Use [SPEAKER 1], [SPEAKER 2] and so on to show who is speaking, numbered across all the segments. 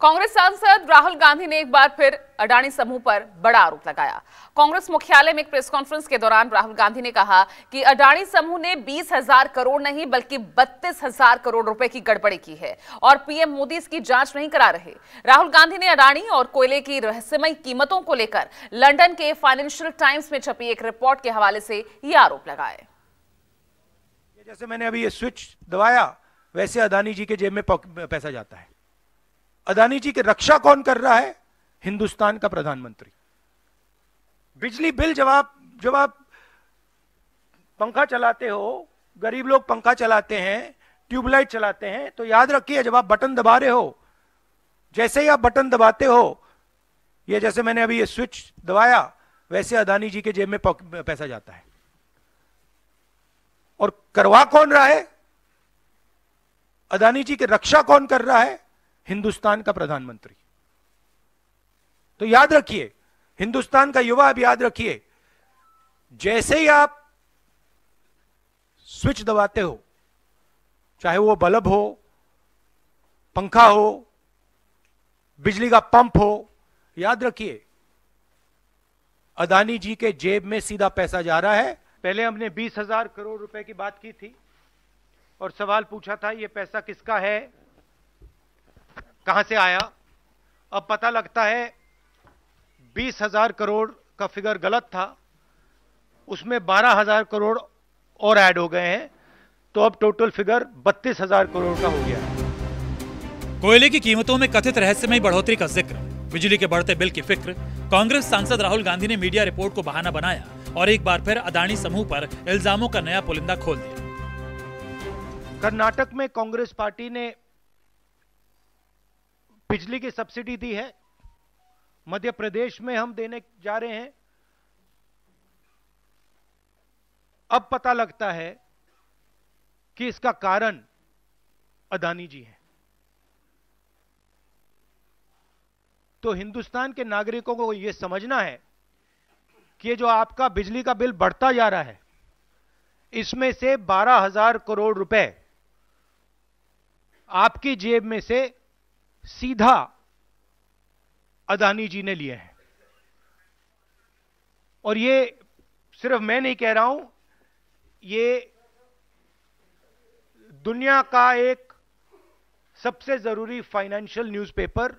[SPEAKER 1] कांग्रेस सांसद राहुल गांधी ने एक बार फिर अडानी समूह पर बड़ा आरोप लगाया कांग्रेस मुख्यालय में एक प्रेस कॉन्फ्रेंस के दौरान राहुल गांधी ने कहा कि अडानी समूह ने बीस हजार करोड़ नहीं बल्कि बत्तीस हजार करोड़ रुपए की गड़बड़ी की है और पीएम मोदी इसकी जांच नहीं करा रहे राहुल गांधी ने अडानी और कोयले की रहस्यमय कीमतों को लेकर लंडन के फाइनेंशियल टाइम्स में छपी एक रिपोर्ट के हवाले से ये आरोप लगाए
[SPEAKER 2] जैसे मैंने अभी ये स्विच दबाया वैसे अदानी जी के जेब में पैसा जाता है अदानी जी की रक्षा कौन कर रहा है हिंदुस्तान का प्रधानमंत्री बिजली बिल जब आप जब आप पंखा चलाते हो गरीब लोग पंखा चलाते हैं ट्यूबलाइट चलाते हैं तो याद रखिए जब आप बटन दबा रहे हो जैसे ही आप बटन दबाते हो ये जैसे मैंने अभी ये स्विच दबाया वैसे अदानी जी के जेब में पैसा जाता है और करवा कौन रहा है अदानी जी की रक्षा कौन कर रहा है हिंदुस्तान का प्रधानमंत्री तो याद रखिए हिंदुस्तान का युवा अब याद रखिए जैसे ही आप स्विच दबाते हो चाहे वो बल्ब हो पंखा हो बिजली का पंप हो याद रखिए अदानी जी के जेब में सीधा पैसा जा रहा है पहले हमने बीस हजार करोड़ रुपए की बात की थी और सवाल पूछा था ये पैसा किसका है कहां से आया अब पता लगता है बीस हजार करोड़ का फिगर गलत था उसमें बारह हजार करोड़ और ऐड हो गए हैं तो अब टोटल फिगर बत्तीस हजार करोड़ का हो गया
[SPEAKER 1] कोयले की कीमतों में कथित रहस्यमय बढ़ोतरी का जिक्र बिजली के बढ़ते बिल की फिक्र कांग्रेस सांसद राहुल गांधी ने मीडिया रिपोर्ट को बहाना बनाया और एक बार फिर अदानी समूह पर इल्जामों का नया पुलिंदा खोल दिया
[SPEAKER 2] कर्नाटक में कांग्रेस पार्टी ने बिजली की सब्सिडी दी है मध्य प्रदेश में हम देने जा रहे हैं अब पता लगता है कि इसका कारण अदानी जी हैं तो हिंदुस्तान के नागरिकों को यह समझना है कि जो आपका बिजली का बिल बढ़ता जा रहा है इसमें से बारह हजार करोड़ रुपए आपकी जेब में से सीधा अदानी जी ने लिए हैं और ये सिर्फ मैं नहीं कह रहा हूं ये दुनिया का एक सबसे जरूरी financial newspaper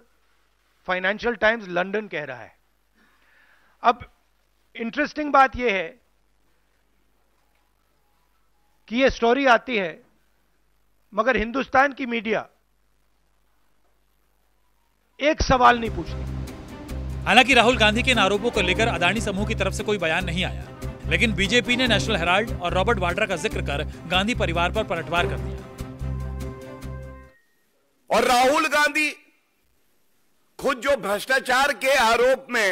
[SPEAKER 2] financial times London कह रहा है अब इंटरेस्टिंग बात यह है कि यह स्टोरी आती है मगर हिंदुस्तान की मीडिया एक सवाल नहीं पूछते
[SPEAKER 1] हालांकि राहुल गांधी के इन आरोपों को लेकर अदानी समूह की तरफ से कोई बयान नहीं आया लेकिन बीजेपी ने नेशनल हेराल्ड और रॉबर्ट वाड्रा का जिक्र कर गांधी परिवार पर पलटवार कर दिया
[SPEAKER 3] और राहुल गांधी खुद जो भ्रष्टाचार के आरोप में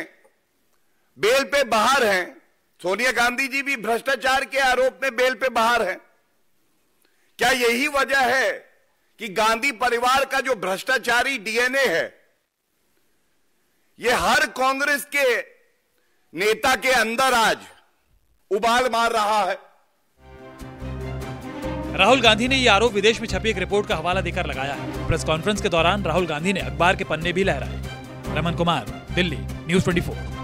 [SPEAKER 3] बेल पे बाहर हैं सोनिया गांधी जी भी भ्रष्टाचार के आरोप में बेल पे बाहर हैं क्या यही वजह है कि गांधी परिवार का जो भ्रष्टाचारी डीएनए है ये हर कांग्रेस के नेता के अंदर आज उबाल मार रहा है
[SPEAKER 1] राहुल गांधी ने ये आरोप विदेश में छपी एक रिपोर्ट का हवाला देकर लगाया है प्रेस कॉन्फ्रेंस के दौरान राहुल गांधी ने अखबार के पन्ने भी लहराए रमन कुमार दिल्ली न्यूज फोर